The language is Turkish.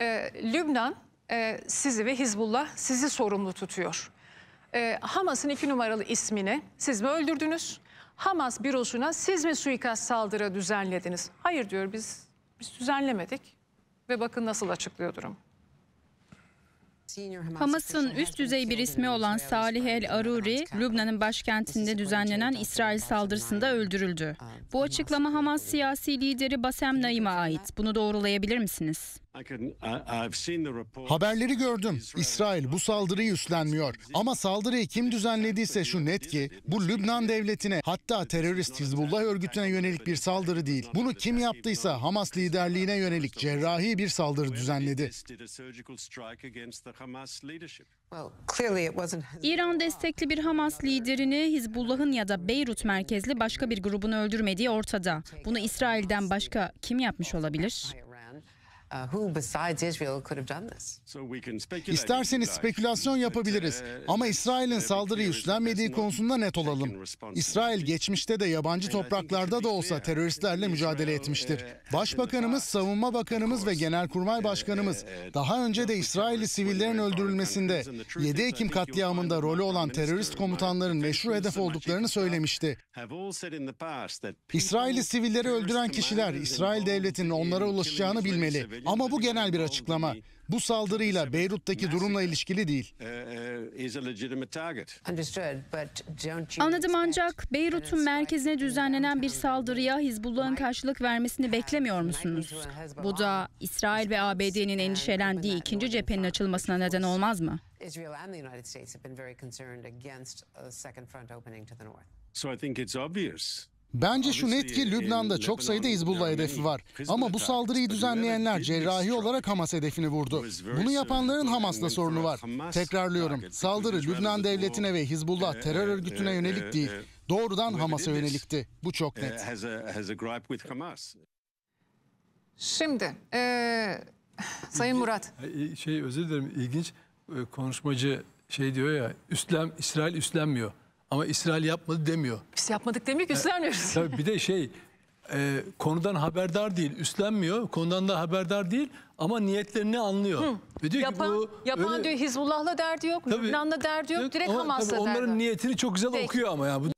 e, Lübnan e, sizi ve Hizbullah sizi sorumlu tutuyor. E, Hamas'ın iki numaralı ismini siz mi öldürdünüz? Hamas bürosuna siz mi suikast saldırı düzenlediniz? Hayır diyor biz, biz düzenlemedik ve bakın nasıl açıklıyor durum. Hamas'ın üst düzey bir ismi olan Salih El Aruri, Lübnan'ın başkentinde düzenlenen İsrail saldırısında öldürüldü. Bu açıklama Hamas siyasi lideri Basem Naim'e ait. Bunu doğrulayabilir misiniz? Haberleri gördüm. İsrail bu saldırıyı üstlenmiyor. Ama saldırıyı kim düzenlediyse şu net ki bu Lübnan devletine hatta terörist Hizbullah örgütüne yönelik bir saldırı değil. Bunu kim yaptıysa Hamas liderliğine yönelik cerrahi bir saldırı düzenledi. İran destekli bir Hamas liderini Hizbullah'ın ya da Beyrut merkezli başka bir grubun öldürmediği ortada. Bunu İsrail'den başka kim yapmış olabilir? Uh, İsterseniz spekülasyon ee, yapabiliriz e, ama İsrail'in e, saldırıyı üstlenmediği konusunda net olalım. İsrail geçmişte de yabancı topraklarda da olsa teröristlerle mücadele e, etmiştir. Başbakanımız, Savunma Bakanımız ve Genelkurmay Başkanımız daha önce de İsrail'i sivillerin öldürülmesinde 7 Ekim katliamında rolü olan terörist komutanların meşhur hedef olduklarını söylemişti. İsrail'i sivilleri öldüren kişiler İsrail devletinin onlara ulaşacağını bilmeli. Ama bu genel bir açıklama. Bu saldırıyla Beyrut'taki durumla ilişkili değil. E, e, Anladım ancak Beyrut'un merkezine düzenlenen bir saldırıya Hizbullah'ın karşılık vermesini beklemiyor musunuz? Bu da İsrail ve ABD'nin endişelendiği ikinci cephenin açılmasına neden olmaz mı? So I think it's obvious Bence şu net ki Lübnan'da çok sayıda Hizbullah hedefi var. Ama bu saldırıyı düzenleyenler cerrahi olarak Hamas hedefini vurdu. Bunu yapanların Hamas'la sorunu var. Tekrarlıyorum, saldırı Lübnan devletine ve Hizbullah ee, terör ee, örgütüne ee, yönelik değil, doğrudan Hamas'a yönelikti. Bu çok net. Şimdi, ee, Sayın Murat. E, şey özür dilerim, ilginç e, konuşmacı şey diyor ya, üstlen, İsrail üstlenmiyor ama İsrail yapmadı demiyor. Biz yapmadık demiyor ki e, üstlenmiyoruz. Tabii bir de şey e, konudan haberdar değil. Üstlenmiyor. Konudan da haberdar değil ama niyetlerini anlıyor. Ve diyor Yapan, ki bu yapan öyle- diyor Hizbullah'la derdi yok, Tabii. Lübnan'la derdi yok, direkt ama Hamas'la derdi. onların niyetini çok güzel Peki. okuyor ama ya. Bu